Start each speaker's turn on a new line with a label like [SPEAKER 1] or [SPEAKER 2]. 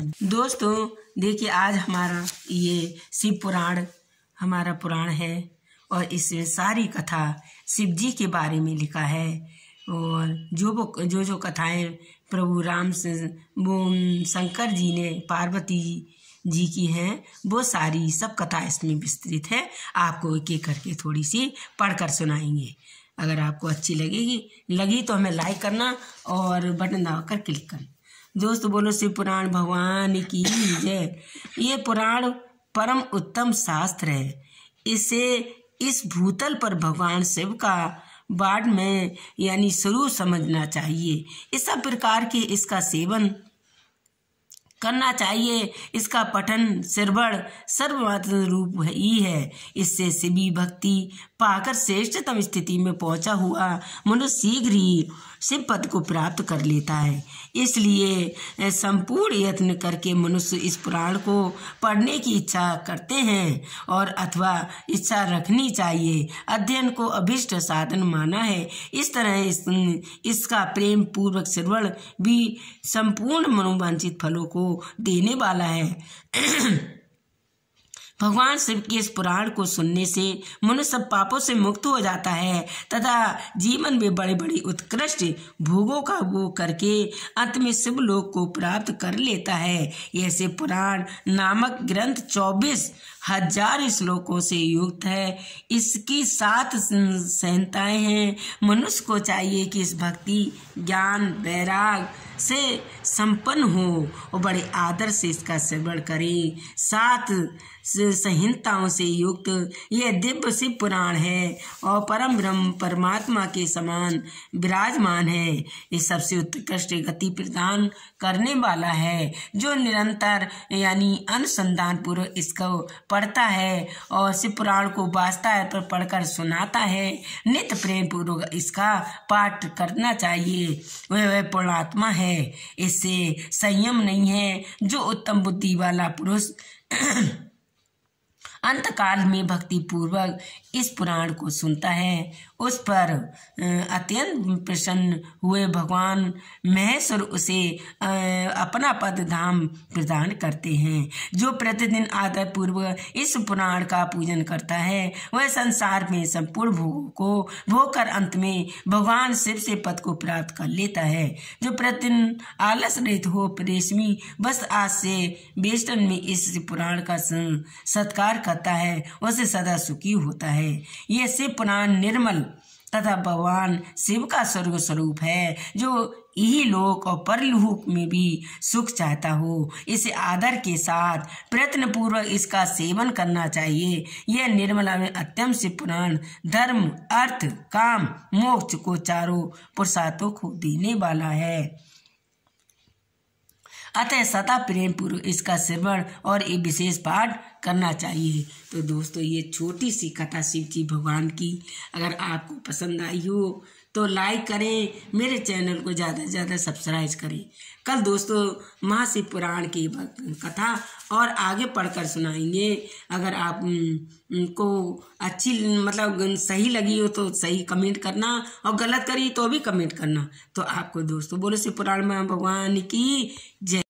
[SPEAKER 1] दोस्तों देखिए आज हमारा ये शिव पुराण हमारा पुराण है और इसमें सारी कथा शिव जी के बारे में लिखा है और जो वो जो जो कथाएं प्रभु राम से वो शंकर जी ने पार्वती जी की हैं वो सारी सब कथा इसमें विस्तृत है आपको एक एक करके थोड़ी सी पढ़कर सुनाएंगे अगर आपको अच्छी लगेगी लगी तो हमें लाइक करना और बटन दबाकर क्लिक करना दोस्त बोलो शिव पुराण भगवान की जय ये पुराण परम उत्तम शास्त्र है इसे इस भूतल पर भगवान शिव का बाढ़ में यानी शुरू समझना चाहिए इस प्रकार के इसका सेवन करना चाहिए इसका पठन सिरबड़ सर्वमात्र रूप ही है इससे शिवी भक्ति पाकर श्रेष्ठतम स्थिति में पहुंचा हुआ मनुष्य शीघ्र ही शिव पद को प्राप्त कर लेता है इसलिए संपूर्ण यत्न करके मनुष्य इस पुराण को पढ़ने की इच्छा करते हैं और अथवा इच्छा रखनी चाहिए अध्ययन को अभिष्ट साधन माना है इस तरह इस, इसका प्रेम पूर्वक श्रवण भी संपूर्ण मनोवांछित फलों को देने वाला है भगवान शिव के इस पुराण को सुनने से मनुष्य पापों से मुक्त हो जाता है तथा जीवन में बड़े बड़े उत्कृष्ट भोगों का वो करके अंत में शिव लोक को प्राप्त कर लेता है ऐसे पुराण नामक ग्रंथ चौबीस हजार श्लोकों से युक्त है इसकी सात संहिताएं हैं मनुष्य को चाहिए कि इस भक्ति ज्ञान वैराग से संपन्न हो और बड़े आदर से इसका सेवन करें सात संहिताओं से युक्त यह दिव्य शिव पुराण है और परम ब्रह्म परमात्मा के समान विराजमान है ये सबसे उत्कृष्ट गति प्रदान करने वाला है जो निरंतर यानी अनुसंधान पूर्व इसको पढ़ता है और शिव पुराण को वास्ता है पर पढ़कर सुनाता है नित्य प्रेम पूर्वक इसका पाठ करना चाहिए वह वह पूर्णात्मा है इस से संयम नहीं है जो उत्तम बुद्धि वाला पुरुष अंतकाल में भक्ति पूर्वक इस पुराण को सुनता है उस पर अत्यंत प्रसन्न हुए भगवान महेश्वर उसे अपना पद धाम प्रदान करते हैं जो प्रतिदिन आदर पूर्व इस पुराण का पूजन करता है वह संसार में संपूर्ण भोगों को भोग कर अंत में भगवान शिव से पद को प्राप्त कर लेता है जो प्रतिदिन आलस रहित हो रेशमी बस आज से बेस्टन में इस पुराण का सत्कार कर खाता है उसे सदा सुखी होता है ये शिव पुराण निर्मल तथा भगवान शिव का स्वर्ग स्वरूप है जो यही लोक और परलोक में भी सुख चाहता हो इसे आदर के साथ प्रयत्न पूर्वक इसका सेवन करना चाहिए यह निर्मला में अत्यंत से पुराण धर्म अर्थ काम मोक्ष को चारों पुरुषार्थों को देने वाला है अतः सता प्रेम पूर्व इसका श्रवण और एक विशेष पाठ करना चाहिए तो दोस्तों ये छोटी सी कथा शिव जी भगवान की अगर आपको पसंद आई हो तो लाइक करें मेरे चैनल को ज़्यादा से ज़्यादा सब्सक्राइब करें कल दोस्तों महाशिव पुराण की कथा और आगे पढ़कर सुनाएंगे अगर आप को अच्छी मतलब सही लगी हो तो सही कमेंट करना और गलत करी तो भी कमेंट करना तो आपको दोस्तों बोलो शिव पुराण भगवान की जय